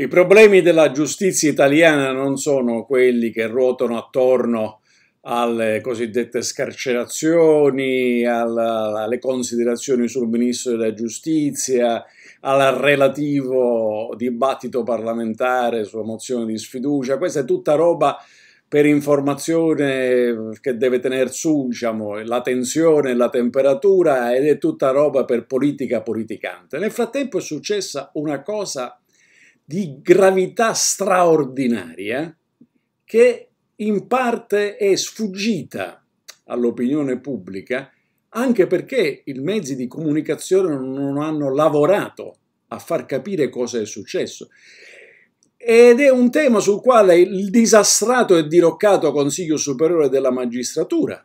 I problemi della giustizia italiana non sono quelli che ruotano attorno alle cosiddette scarcerazioni, alla, alle considerazioni sul ministro della giustizia, al relativo dibattito parlamentare sulla mozione di sfiducia. Questa è tutta roba per informazione che deve tenere su diciamo, la tensione, la temperatura ed è tutta roba per politica politicante. Nel frattempo è successa una cosa di gravità straordinaria che in parte è sfuggita all'opinione pubblica anche perché i mezzi di comunicazione non hanno lavorato a far capire cosa è successo. Ed è un tema sul quale il disastrato e diroccato Consiglio Superiore della Magistratura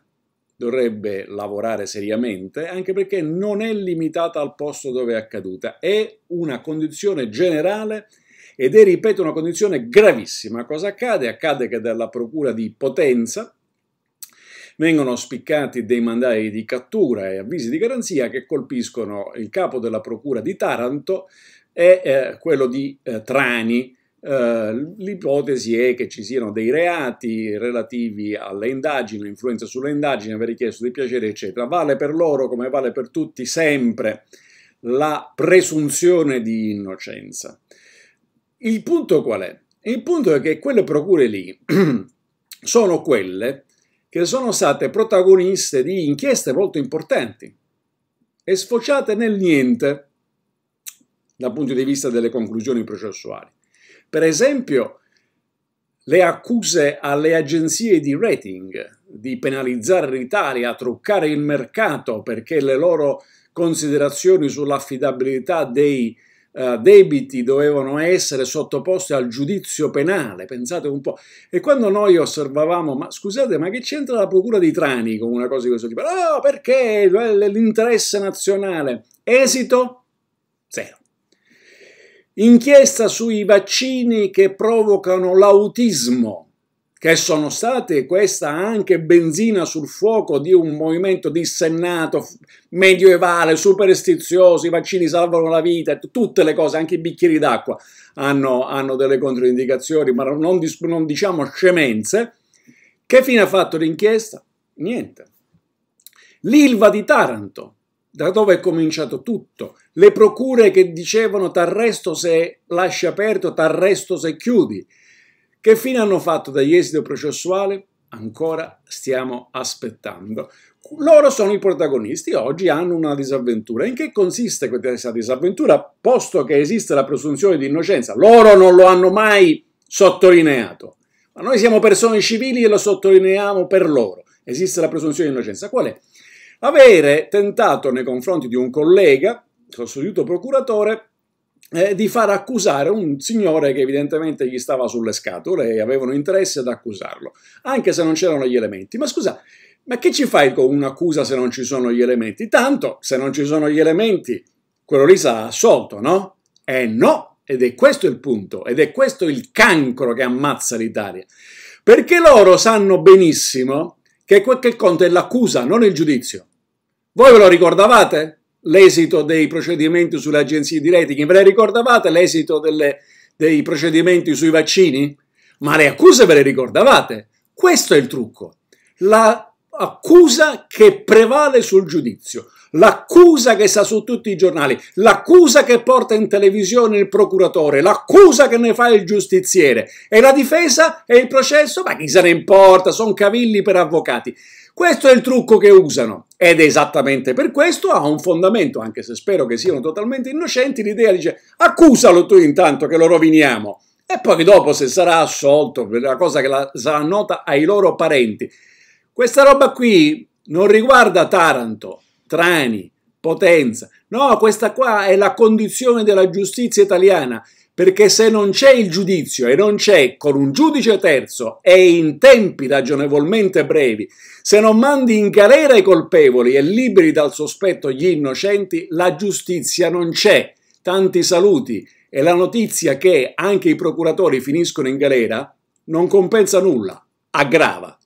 dovrebbe lavorare seriamente, anche perché non è limitata al posto dove è accaduta, è una condizione generale ed è, ripeto, una condizione gravissima. Cosa accade? Accade che dalla procura di Potenza vengono spiccati dei mandati di cattura e avvisi di garanzia che colpiscono il capo della procura di Taranto e eh, quello di eh, Trani. Uh, l'ipotesi è che ci siano dei reati relativi alle indagini, influenza sulle indagini, aver richiesto dei piaceri, eccetera. Vale per loro come vale per tutti sempre la presunzione di innocenza. Il punto qual è? Il punto è che quelle procure lì sono quelle che sono state protagoniste di inchieste molto importanti e sfociate nel niente dal punto di vista delle conclusioni processuali. Per esempio, le accuse alle agenzie di rating di penalizzare l'Italia, truccare il mercato perché le loro considerazioni sull'affidabilità dei eh, debiti dovevano essere sottoposti al giudizio penale, pensate un po'. E quando noi osservavamo, ma scusate, ma che c'entra la procura di Trani con una cosa di questo tipo? No, oh, ah, perché l'interesse nazionale. Esito? Zero. Inchiesta sui vaccini che provocano l'autismo che sono state questa anche benzina sul fuoco di un movimento dissennato, medioevale, superstizioso, i vaccini salvano la vita, tutte le cose, anche i bicchieri d'acqua hanno, hanno delle controindicazioni, ma non, non diciamo scemenze. Che fine ha fatto l'inchiesta? Niente. L'Ilva di Taranto, da dove è cominciato tutto, le procure che dicevano t'arresto se lasci aperto, t'arresto se chiudi, che fine hanno fatto dagli esiti processuali? Ancora stiamo aspettando. Loro sono i protagonisti, oggi hanno una disavventura. In che consiste questa disavventura? Posto che esiste la presunzione di innocenza, loro non lo hanno mai sottolineato. Ma noi siamo persone civili e lo sottolineiamo per loro. Esiste la presunzione di innocenza. Qual è? Avere tentato nei confronti di un collega, sostituto procuratore, eh, di far accusare un signore che evidentemente gli stava sulle scatole e avevano interesse ad accusarlo, anche se non c'erano gli elementi. Ma scusa, ma che ci fai con un'accusa se non ci sono gli elementi? Tanto, se non ci sono gli elementi, quello lì sarà assolto, no? Eh no, ed è questo il punto, ed è questo il cancro che ammazza l'Italia. Perché loro sanno benissimo che quel che conta è l'accusa, non il giudizio. Voi ve lo ricordavate? l'esito dei procedimenti sulle agenzie di rating. Ve le ricordavate l'esito delle, dei procedimenti sui vaccini? Ma le accuse ve le ricordavate? Questo è il trucco. La accusa che prevale sul giudizio, l'accusa che sta su tutti i giornali, l'accusa che porta in televisione il procuratore, l'accusa che ne fa il giustiziere e la difesa e il processo, ma chi se ne importa, sono cavilli per avvocati. Questo è il trucco che usano ed esattamente per questo ha un fondamento, anche se spero che siano totalmente innocenti, l'idea dice accusalo tu intanto che lo roviniamo e poi dopo se sarà assolto per la cosa che la, sarà nota ai loro parenti questa roba qui non riguarda Taranto, Trani, Potenza. No, questa qua è la condizione della giustizia italiana, perché se non c'è il giudizio e non c'è con un giudice terzo e in tempi ragionevolmente brevi, se non mandi in galera i colpevoli e liberi dal sospetto gli innocenti, la giustizia non c'è. Tanti saluti e la notizia che anche i procuratori finiscono in galera non compensa nulla, aggrava.